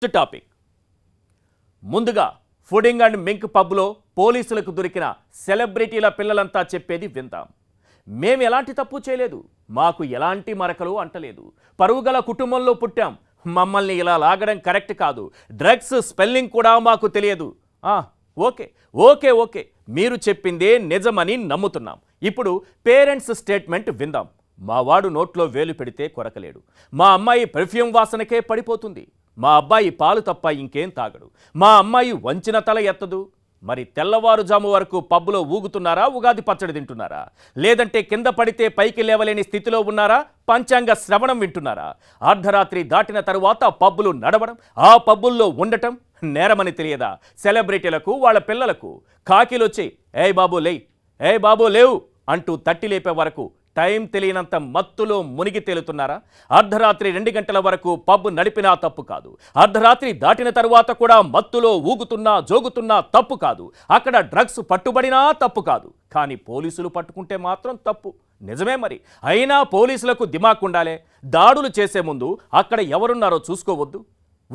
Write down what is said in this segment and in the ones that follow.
first topic ముందుగా Pudding and Mink పబ్లో పోలీసులకు దొరికిన సెలబ్రిటీల పిల్లలంతా చెప్పేది విందాం మేము ఎలాంటి తప్పు చేయలేదు మాకు ఎలాంటి మరకలు అంటలేదు పరుగుగల కుటుంబంలో పుట్టాం మమ్మల్ని ఇలా లాగడం కరెక్ట్ కాదు డ్రగ్స్ స్పెల్లింగ్ కూడా మాకు తెలియదు ఓకే ఓకే ఓకే మీరు చెప్పిందే నిజమని నమ్ముతున్నాం ఇప్పుడు పేరెంట్స్ స్టేట్మెంట్ విందాం మా వాడు నోట్లో వేలు పెడితే కొరకలేడు మా అమ్మాయి పెర్ఫ్యూమ్ వాసనకే పడిపోతుంది మా అబ్బాయి పాలు తప్ప ఇంకేం తాగడు మా అమ్మాయి వంచిన తల ఎత్తదు మరి తెల్లవారుజాము వరకు పబ్బులో ఊగుతున్నారా ఉగాది పచ్చడి తింటున్నారా లేదంటే కింద పడితే పైకి లేవలేని స్థితిలో ఉన్నారా పంచాంగ శ్రవణం వింటున్నారా అర్ధరాత్రి దాటిన తరువాత పబ్బులు నడవడం ఆ పబ్బుల్లో ఉండటం నేరమని తెలియదా సెలబ్రిటీలకు వాళ్ళ పిల్లలకు కాకిలొచ్చి ఏ బాబు లేయ్ ఏ బాబు లేవు అంటూ తట్టి లేపే వరకు టైం తెలియనంత మత్తులో మునిగి తేలుతున్నారా అర్ధరాత్రి రెండు గంటల వరకు పబ్ నడిపినా తప్పు కాదు అర్ధరాత్రి దాటిన తర్వాత కూడా మత్తులో ఊగుతున్నా జోగుతున్నా తప్పు కాదు అక్కడ డ్రగ్స్ పట్టుబడినా తప్పు కాదు కానీ పోలీసులు పట్టుకుంటే మాత్రం తప్పు నిజమే మరి అయినా పోలీసులకు దిమాకుండాలే దాడులు చేసే ముందు అక్కడ ఎవరున్నారో చూసుకోవద్దు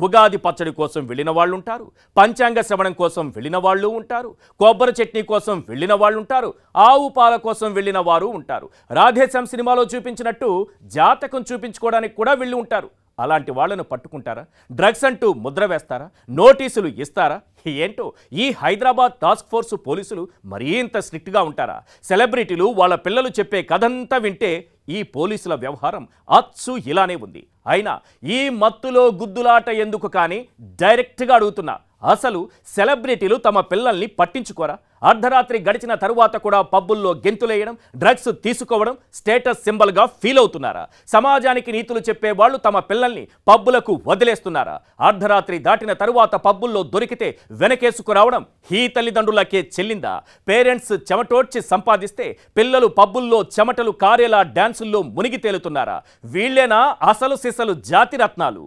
ఉగాది పచ్చడి కోసం వెళ్ళిన వాళ్ళు ఉంటారు పంచాంగ శ్రవణం కోసం వెళ్ళిన వాళ్ళు ఉంటారు కొబ్బరి చట్నీ కోసం వెళ్ళిన వాళ్ళు ఉంటారు ఆవు పాల కోసం వెళ్ళిన వారు ఉంటారు రాధేశ్యామ్ సినిమాలో చూపించినట్టు జాతకం చూపించుకోవడానికి కూడా వెళ్ళి ఉంటారు అలాంటి వాళ్లను పట్టుకుంటారా డ్రగ్స్ అంటూ ముద్ర వేస్తారా నోటీసులు ఇస్తారా ఏంటో ఈ హైదరాబాద్ టాస్క్ ఫోర్సు పోలీసులు మరీ ఇంత స్ట్రిక్ట్గా ఉంటారా సెలబ్రిటీలు వాళ్ళ పిల్లలు చెప్పే కథంతా వింటే ఈ పోలీసుల వ్యవహారం అచ్చు ఇలానే ఉంది అయినా ఈ మత్తులో గుద్దులాట ఎందుకు కానీ డైరెక్ట్గా అడుగుతున్నా అసలు సెలబ్రిటీలు తమ పిల్లల్ని పట్టించుకోరా అర్ధరాత్రి గడిచిన తరువాత కూడా పబ్బుల్లో గెంతులేయడం డ్రగ్స్ తీసుకోవడం స్టేటస్ సింబల్గా ఫీల్ అవుతున్నారా సమాజానికి నీతులు చెప్పే వాళ్ళు తమ పిల్లల్ని పబ్బులకు వదిలేస్తున్నారా అర్ధరాత్రి దాటిన తరువాత పబ్బుల్లో దొరికితే వెనకేసుకురావడం ఈ తల్లిదండ్రులకే చెల్లిందా పేరెంట్స్ చెమటోడ్చి సంపాదిస్తే పిల్లలు పబ్బుల్లో చెమటలు కారేలా డ్యాన్సుల్లో మునిగి తేలుతున్నారా వీళ్లేనా అసలు సిసలు జాతిరత్నాలు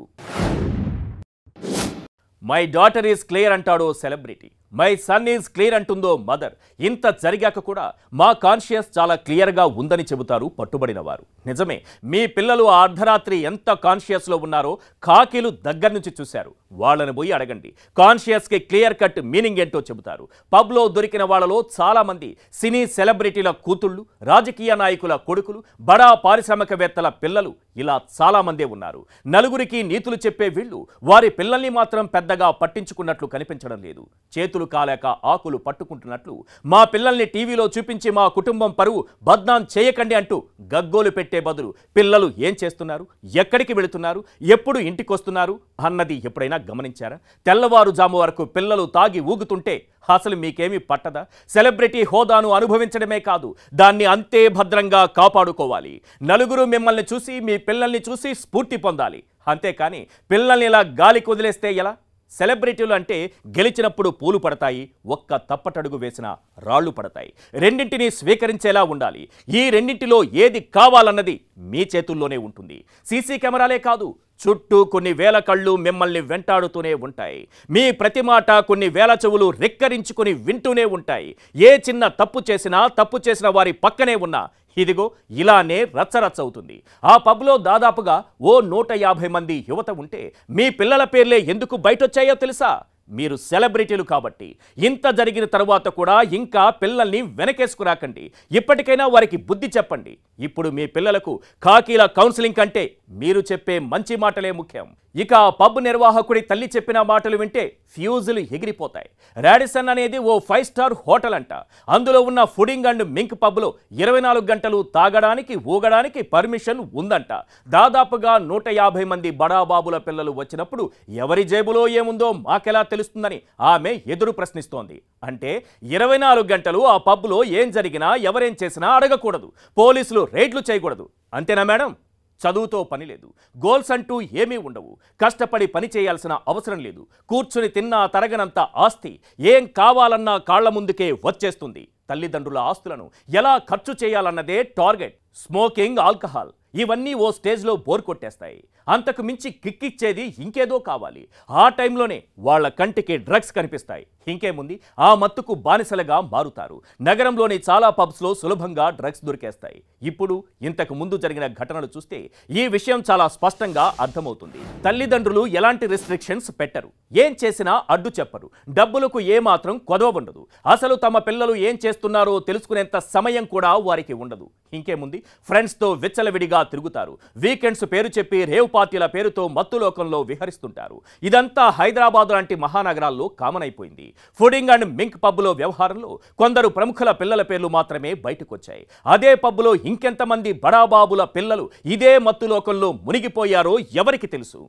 మై డాటర్ ఈజ్ క్లియర్ అంటాడో celebrity my son is clear అంటుందో మదర్ ఇంత జరిగాక కూడా మా కాన్షియస్ చాలా క్లియర్గా ఉందని చెబుతారు పట్టుబడిన వారు నిజమే మీ పిల్లలు అర్ధరాత్రి ఎంత కాన్షియస్లో ఉన్నారో కాకీలు దగ్గర నుంచి చూశారు వాళ్ళని పోయి అడగండి కాన్షియస్కి క్లియర్ కట్ మీనింగ్ ఏంటో చెబుతారు పబ్లో దొరికిన వాళ్ళలో చాలామంది సినీ సెలబ్రిటీల కూతుళ్ళు రాజకీయ నాయకుల కొడుకులు బడా పారిశ్రామికవేత్తల పిల్లలు ఇలా చాలామందే ఉన్నారు నలుగురికి నీతులు చెప్పే వీళ్ళు వారి పిల్లల్ని మాత్రం పెద్దగా పట్టించుకున్నట్లు కనిపించడం లేదు చేతులు కాలేక ఆకులు పట్టుకుంటున్నట్లు మా పిల్లల్ని టీవీలో చూపించి మా కుటుంబం పరువు బద్నాం చేయకండి అంటూ గగ్గోలు పెట్టే బదులు పిల్లలు ఏం చేస్తున్నారు ఎక్కడికి వెళుతున్నారు ఎప్పుడు ఇంటికి వస్తున్నారు అన్నది ఎప్పుడైనా గమనించారా తెల్లవారుజాము వరకు పిల్లలు తాగి ఊగుతుంటే అసలు మీకేమీ పట్టదా సెలబ్రిటీ హోదాను అనుభవించడమే కాదు దాన్ని అంతే భద్రంగా కాపాడుకోవాలి నలుగురు మిమ్మల్ని చూసి మీ పిల్లల్ని చూసి స్ఫూర్తి పొందాలి అంతేకాని పిల్లల్ని ఇలా గాలికి వదిలేస్తే ఎలా సెలబ్రిటీలు అంటే గెలిచినప్పుడు పూలు పడతాయి ఒక్క తప్పటడుగు వేసిన రాళ్ళు పడతాయి రెండింటినీ స్వీకరించేలా ఉండాలి ఈ రెండింటిలో ఏది కావాలన్నది మీ చేతుల్లోనే ఉంటుంది సీసీ కెమెరాలే కాదు చుట్టూ కొన్ని వేల కళ్ళు మిమ్మల్ని వెంటాడుతూనే ఉంటాయి మీ ప్రతి మాట కొన్ని వేల చెవులు రెక్కరించుకుని వింటూనే ఉంటాయి ఏ చిన్న తప్పు చేసినా తప్పు చేసిన వారి పక్కనే ఉన్న ఇదిగో ఇలానే రచ్చరచ్చ అవుతుంది ఆ పబ్లో దాదాపుగా ఓ నూట యాభై మంది యువత ఉంటే మీ పిల్లల పేర్లే ఎందుకు బయటొచ్చాయో తెలుసా మీరు సెలబ్రిటీలు కాబట్టి ఇంత జరిగిన తరువాత కూడా ఇంకా పిల్లల్ని వెనకేసుకురాకండి ఇప్పటికైనా వారికి బుద్ధి చెప్పండి ఇప్పుడు మీ పిల్లలకు కాకీల కౌన్సిలింగ్ కంటే మీరు చెప్పే మంచి మాటలే ముఖ్యం ఇక పబ్ నిర్వాహకుడి తల్లి చెప్పిన మాటలు వింటే ఫ్యూజులు ఎగిరిపోతాయి రాడిసన్ అనేది ఓ ఫైవ్ స్టార్ హోటల్ అంట అందులో ఉన్న ఫుడింగ్ అండ్ మింక్ పబ్లో ఇరవై నాలుగు గంటలు తాగడానికి ఊగడానికి పర్మిషన్ ఉందంట దాదాపుగా నూట యాభై మంది బడాబాబుల పిల్లలు వచ్చినప్పుడు ఎవరి జేబులో ఏముందో మాకెలా తెలుస్తుందని ఆమె ఎదురు ప్రశ్నిస్తోంది అంటే ఇరవై నాలుగు గంటలు ఆ పబ్లో ఏం జరిగినా ఎవరేం చేసినా అడగకూడదు పోలీసులు రేట్లు చేయకూడదు అంతేనా మేడం చదువుతో పని లేదు గోల్స్ అంటూ ఏమీ ఉండవు కష్టపడి పని చేయాల్సిన అవసరం లేదు కూర్చుని తిన్నా తరగనంత ఆస్తి ఏం కావాలన్నా కాళ్ల ముందుకే వచ్చేస్తుంది తల్లిదండ్రుల ఆస్తులను ఎలా ఖర్చు చేయాలన్నదే టార్గెట్ స్మోకింగ్ ఆల్కహాల్ ఇవన్నీ ఓ స్టేజ్లో బోర్ కొట్టేస్తాయి అంతకు మించి కిక్కిచ్చేది ఇంకేదో కావాలి ఆ టైంలోనే వాళ్ళ కంటికి డ్రగ్స్ కనిపిస్తాయి ఇంకేముంది ఆ మత్తుకు బానిసలుగా మారుతారు నగరంలోని చాలా పబ్స్లో సులభంగా డ్రగ్స్ దొరికేస్తాయి ఇప్పుడు ఇంతకు ముందు జరిగిన ఘటనలు చూస్తే ఈ విషయం చాలా స్పష్టంగా అర్థమవుతుంది తల్లిదండ్రులు ఎలాంటి రిస్ట్రిక్షన్స్ పెట్టరు ఏం చేసినా అడ్డు చెప్పరు డబ్బులకు ఏమాత్రం ఉండదు అసలు తమ పిల్లలు ఏం చేస్తున్నారో తెలుసుకునేంత సమయం కూడా వారికి ఉండదు ఇంకేముంది ఫ్రెండ్స్తో విచ్చలవిడిగా తిరుగుతారు వీకెండ్స్ పేరు చెప్పి రేవ్ పార్టీల పేరుతో మత్తులోకంలో విహరిస్తుంటారు ఇదంతా హైదరాబాద్ లాంటి మహానగరాల్లో కామన్ అయిపోయింది ఫుడింగ్ అండ్ మింక్ పబ్బులో వ్యవహారంలో కొందరు ప్రముఖుల పిల్లల పేర్లు మాత్రమే బయటకొచ్చాయి అదే పబ్బులో ఇంకెంతమంది బడాబాబుల పిల్లలు ఇదే మత్తులోకంలో మునిగిపోయారో ఎవరికి తెలుసు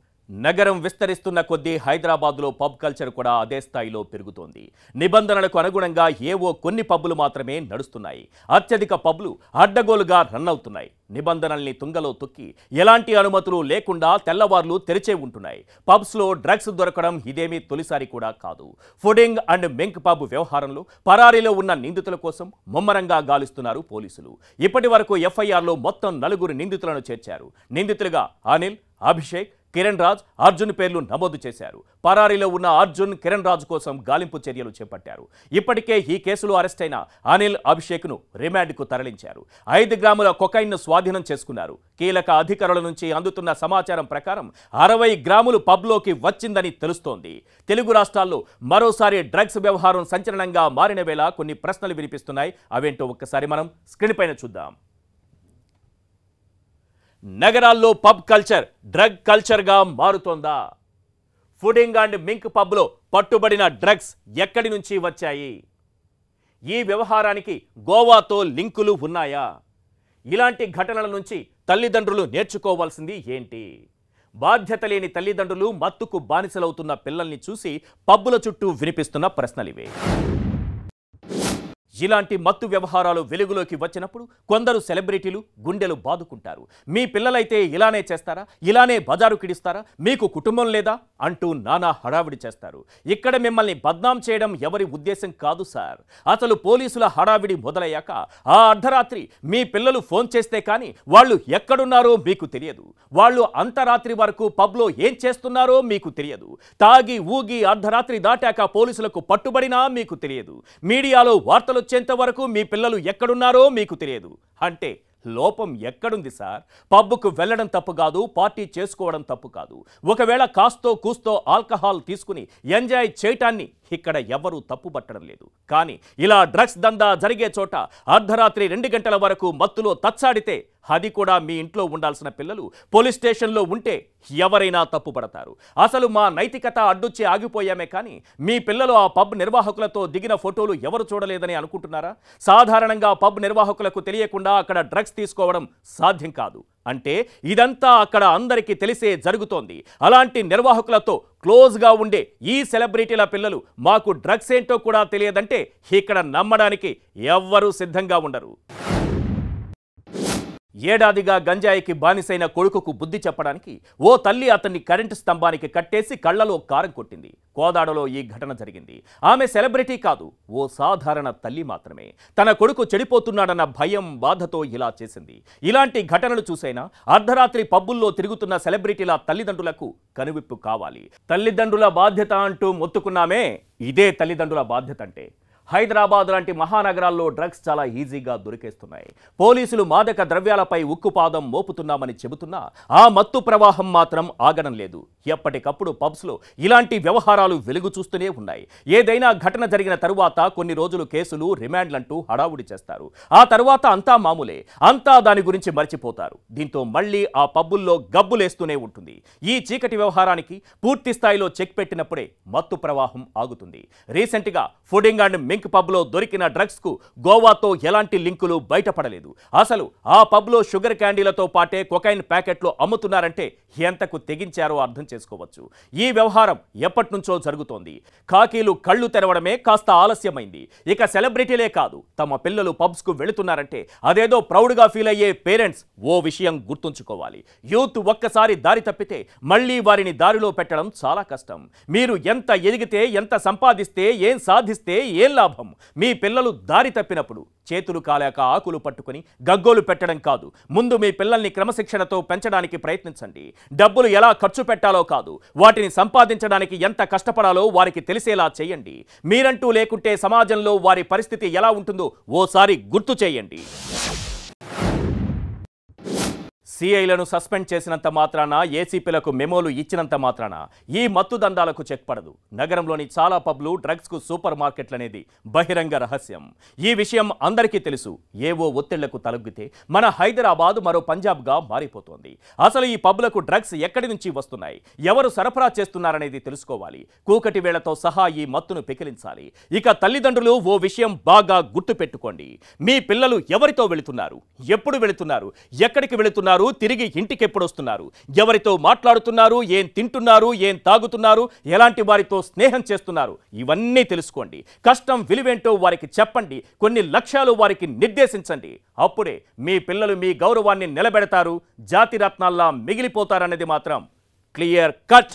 నగరం విస్తరిస్తున్న కొద్దీ హైదరాబాద్లో పబ్ కల్చర్ కూడా అదే స్థాయిలో పెరుగుతోంది నిబంధనలకు అనుగుణంగా ఏవో కొన్ని పబ్బులు మాత్రమే నడుస్తున్నాయి అత్యధిక పబ్లు అడ్డగోలుగా రన్ అవుతున్నాయి నిబంధనల్ని తుంగలో తొక్కి ఎలాంటి అనుమతులు లేకుండా తెల్లవార్లు తెరిచే ఉంటున్నాయి పబ్స్లో డ్రగ్స్ దొరకడం ఇదేమీ తొలిసారి కూడా కాదు ఫుడింగ్ అండ్ మెంక్ పబ్ వ్యవహారంలో పరారీలో ఉన్న నిందితుల కోసం ముమ్మరంగా గాలిస్తున్నారు పోలీసులు ఇప్పటి వరకు ఎఫ్ఐఆర్లో మొత్తం నలుగురు నిందితులను చేర్చారు నిందితులుగా అనిల్ అభిషేక్ కిరణ్ రాజ్ అర్జున్ పేర్లు నమోదు చేశారు పరారీలో ఉన్న అర్జున్ కిరణ్ రాజ్ కోసం గాలింపు చర్యలు చేపట్టారు ఇప్పటికే ఈ కేసులో అరెస్ట్ అయిన అనిల్ అభిషేక్ను రిమాండ్కు తరలించారు ఐదు గ్రాముల కొకైన్ను స్వాధీనం చేసుకున్నారు కీలక అధికారుల నుంచి అందుతున్న సమాచారం ప్రకారం అరవై గ్రాములు పబ్లోకి వచ్చిందని తెలుస్తోంది తెలుగు రాష్ట్రాల్లో మరోసారి డ్రగ్స్ వ్యవహారం సంచలనంగా మారిన వేళ కొన్ని ప్రశ్నలు వినిపిస్తున్నాయి అవేంటో ఒక్కసారి మనం స్క్రీన్ పైన చూద్దాం నగరాల్లో పబ్ కల్చర్ డ్రగ్ కల్చర్గా మారుతోందా ఫుడింగ్ అండ్ మింక్ పబ్లో పట్టుబడిన డ్రగ్స్ ఎక్కడి నుంచి వచ్చాయి ఈ వ్యవహారానికి గోవాతో లింకులు ఉన్నాయా ఇలాంటి ఘటనల నుంచి తల్లిదండ్రులు నేర్చుకోవాల్సింది ఏంటి బాధ్యత లేని తల్లిదండ్రులు మత్తుకు బానిసలవుతున్న పిల్లల్ని చూసి పబ్బుల చుట్టూ వినిపిస్తున్న ప్రశ్నలివే ఇలాంటి మత్తు వ్యవహారాలు వెలుగులోకి వచ్చినప్పుడు కొందరు సెలబ్రిటీలు గుండెలు బాదుకుంటారు మీ పిల్లలైతే ఇలానే చేస్తారా ఇలానే బజారు కిడిస్తారా మీకు కుటుంబం లేదా అంటూ నానా హడావిడి చేస్తారు ఇక్కడ మిమ్మల్ని బద్నాం చేయడం ఎవరి ఉద్దేశం కాదు సార్ అసలు పోలీసుల హడావిడి మొదలయ్యాక ఆ అర్ధరాత్రి మీ పిల్లలు ఫోన్ చేస్తే కానీ వాళ్ళు ఎక్కడున్నారో మీకు తెలియదు వాళ్ళు అంతరాత్రి వరకు పబ్లో ఏం చేస్తున్నారో మీకు తెలియదు తాగి ఊగి అర్ధరాత్రి దాటాక పోలీసులకు పట్టుబడినా మీకు తెలియదు మీడియాలో వార్తలు వచ్చేంత వరకు మీ పిల్లలు ఎక్కడున్నారో మీకు తెలియదు అంటే లోపం ఎక్కడుంది సార్ పబ్బుకు వెళ్ళడం తప్పు కాదు పార్టీ చేసుకోవడం తప్పు కాదు ఒకవేళ కాస్తో కూస్తో ఆల్కహాల్ తీసుకుని ఎంజాయ్ చేయటాన్ని ఇక్కడ ఎవరూ పట్టడం లేదు కానీ ఇలా డ్రగ్స్ దందా జరిగే చోట అర్ధరాత్రి రెండు గంటల వరకు మత్తులో తచ్చాడితే అది కూడా మీ ఇంట్లో ఉండాల్సిన పిల్లలు పోలీస్ స్టేషన్లో ఉంటే ఎవరైనా తప్పుపడతారు అసలు మా నైతికత అడ్డొచ్చి ఆగిపోయామే కానీ మీ పిల్లలు ఆ పబ్ నిర్వాహకులతో దిగిన ఫోటోలు ఎవరు చూడలేదని అనుకుంటున్నారా సాధారణంగా పబ్ నిర్వాహకులకు తెలియకుండా అక్కడ డ్రగ్స్ తీసుకోవడం సాధ్యం కాదు అంటే ఇదంతా అక్కడ అందరికీ తెలిసే జరుగుతోంది అలాంటి నిర్వాహకులతో క్లోజ్గా ఉండే ఈ సెలబ్రిటీల పిల్లలు మాకు డ్రగ్స్ ఏంటో కూడా తెలియదంటే ఇక్కడ నమ్మడానికి ఎవ్వరూ సిద్ధంగా ఉండరు ఏడాదిగా గంజాయికి బానిసైన కొడుకుకు బుద్ధి చెప్పడానికి ఓ తల్లి అతన్ని కరెంటు స్తంభానికి కట్టేసి కళ్లలో కారం కొట్టింది కోదాడలో ఈ ఘటన జరిగింది ఆమె సెలబ్రిటీ కాదు ఓ సాధారణ తల్లి మాత్రమే తన కొడుకు చెడిపోతున్నాడన్న భయం బాధతో ఇలా చేసింది ఇలాంటి ఘటనలు చూసైనా అర్ధరాత్రి పబ్బుల్లో తిరుగుతున్న సెలబ్రిటీల తల్లిదండ్రులకు కనువిప్పు కావాలి తల్లిదండ్రుల బాధ్యత అంటూ మొత్తుకున్నామే ఇదే తల్లిదండ్రుల బాధ్యత అంటే హైదరాబాద్ లాంటి మహానగరాల్లో డ్రగ్స్ చాలా ఈజీగా దొరికేస్తున్నాయి పోలీసులు మాదక ద్రవ్యాలపై ఉక్కుపాదం మోపుతున్నామని చెబుతున్నా ఆ మత్తు ప్రవాహం మాత్రం ఆగడం లేదు ఎప్పటికప్పుడు పబ్స్లో ఇలాంటి వ్యవహారాలు వెలుగు చూస్తూనే ఉన్నాయి ఏదైనా ఘటన జరిగిన తరువాత కొన్ని రోజులు కేసులు రిమాండ్లంటూ హడావుడి చేస్తారు ఆ తర్వాత అంతా మామూలే అంతా దాని గురించి మర్చిపోతారు దీంతో మళ్ళీ ఆ పబ్బుల్లో గబ్బులేస్తూనే ఉంటుంది ఈ చీకటి వ్యవహారానికి పూర్తి స్థాయిలో చెక్ పెట్టినప్పుడే మత్తు ప్రవాహం ఆగుతుంది రీసెంట్గా ఫుడింగ్ అండ్ పింక్ పబ్లో దొరికిన డ్రగ్స్కు గోవాతో ఎలాంటి లింకులు బయటపడలేదు అసలు ఆ పబ్లో షుగర్ క్యాండీలతో పాటే కొకైన్ ప్యాకెట్లు అమ్ముతున్నారంటే ఎంతకు తెగించారో అర్థం చేసుకోవచ్చు ఈ వ్యవహారం ఎప్పటి నుంచో జరుగుతోంది కాకీలు కళ్ళు తెరవడమే కాస్త ఆలస్యమైంది ఇక సెలబ్రిటీలే కాదు తమ పిల్లలు పబ్స్కు వెళుతున్నారంటే అదేదో ప్రౌడ్గా ఫీల్ అయ్యే పేరెంట్స్ ఓ విషయం గుర్తుంచుకోవాలి యూత్ ఒక్కసారి దారి తప్పితే మళ్ళీ వారిని దారిలో పెట్టడం చాలా కష్టం మీరు ఎంత ఎదిగితే ఎంత సంపాదిస్తే ఏం సాధిస్తే ఏం లాభం మీ పిల్లలు దారి తప్పినప్పుడు చేతులు కాలేక ఆకులు పట్టుకుని గగ్గోలు పెట్టడం కాదు ముందు మీ పిల్లల్ని క్రమశిక్షణతో పెంచడానికి ప్రయత్నించండి డబ్బులు ఎలా ఖర్చు పెట్టాలో కాదు వాటిని సంపాదించడానికి ఎంత కష్టపడాలో వారికి తెలిసేలా చేయండి మీరంటూ లేకుంటే సమాజంలో వారి పరిస్థితి ఎలా ఉంటుందో ఓసారి గుర్తు చేయండి సిఐలను సస్పెండ్ చేసినంత మాత్రాన ఏసీపీలకు మెమోలు ఇచ్చినంత మాత్రాన ఈ మత్తు దందాలకు చెక్ పడదు నగరంలోని చాలా పబ్లు డ్రగ్స్కు సూపర్ అనేది బహిరంగ రహస్యం ఈ విషయం అందరికీ తెలుసు ఏవో ఒత్తిళ్లకు తలొగ్గితే మన హైదరాబాద్ మరో పంజాబ్గా మారిపోతోంది అసలు ఈ పబ్లకు డ్రగ్స్ ఎక్కడి నుంచి వస్తున్నాయి ఎవరు సరఫరా చేస్తున్నారనేది తెలుసుకోవాలి కూకటి వేళతో సహా ఈ మత్తును పెకిలించాలి ఇక తల్లిదండ్రులు ఓ విషయం బాగా గుర్తుపెట్టుకోండి మీ పిల్లలు ఎవరితో వెళుతున్నారు ఎప్పుడు వెళుతున్నారు ఎక్కడికి వెళుతున్నారు వాళ్ళు తిరిగి ఇంటికెప్పుడొస్తున్నారు ఎవరితో మాట్లాడుతున్నారు ఏం తింటున్నారు ఏం తాగుతున్నారు ఎలాంటి వారితో స్నేహం చేస్తున్నారు ఇవన్నీ తెలుసుకోండి కష్టం విలువేంటో వారికి చెప్పండి కొన్ని లక్ష్యాలు వారికి నిర్దేశించండి అప్పుడే మీ పిల్లలు మీ గౌరవాన్ని నిలబెడతారు జాతిరత్నాల్లా మిగిలిపోతారన్నది మాత్రం క్లియర్ కట్